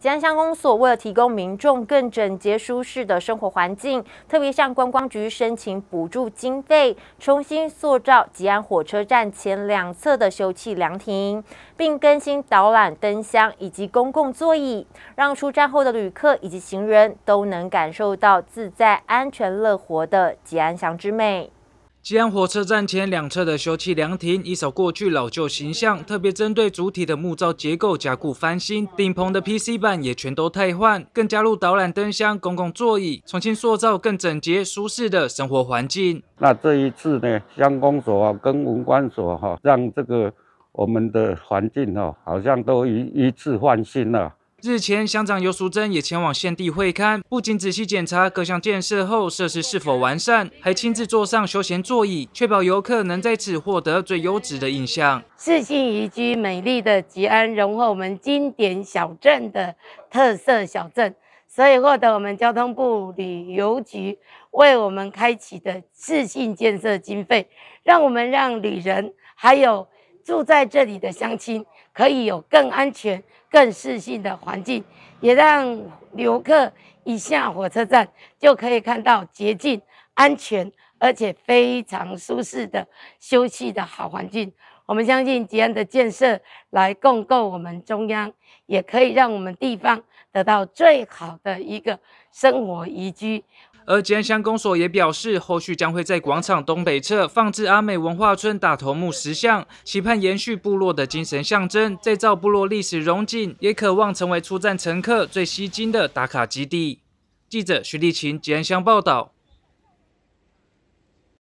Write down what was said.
吉安乡公所为了提供民众更整洁舒适的生活环境，特别向观光局申请补助经费，重新塑造吉安火车站前两侧的休憩凉亭，并更新导览灯箱以及公共座椅，让出站后的旅客以及行人都能感受到自在、安全、乐活的吉安乡之美。西安火车站前两侧的休憩凉亭，一扫过去老旧形象，特别针对主体的木造结构加固翻新，顶棚的 PC 板也全都替换，更加入导览灯箱、公共座椅，重新塑造更整洁、舒适的生活环境。那这一次呢，乡公所跟文管所哈，让这个我们的环境哈，好像都一一次换新了。日前，乡长尤淑珍也前往县地会勘，不仅仔细检查各项建设后设施是否完善，还亲自坐上休闲座椅，确保游客能在此获得最优质的印象。四性宜居美丽的吉安，融合我们经典小镇的特色小镇，所以获得我们交通部旅游局为我们开启的四性建设经费，让我们让旅人还有。住在这里的乡亲可以有更安全、更适性的环境，也让游客一下火车站就可以看到洁净、安全而且非常舒适的休息的好环境。我们相信吉安的建设来共构我们中央，也可以让我们地方得到最好的一个生活宜居。而吉安乡公所也表示，后续将会在广场东北侧放置阿美文化村打头目石像，期盼延续部落的精神象征，再造部落历史荣景，也渴望成为出战乘客最吸睛的打卡基地。记者徐丽琴吉安乡报道。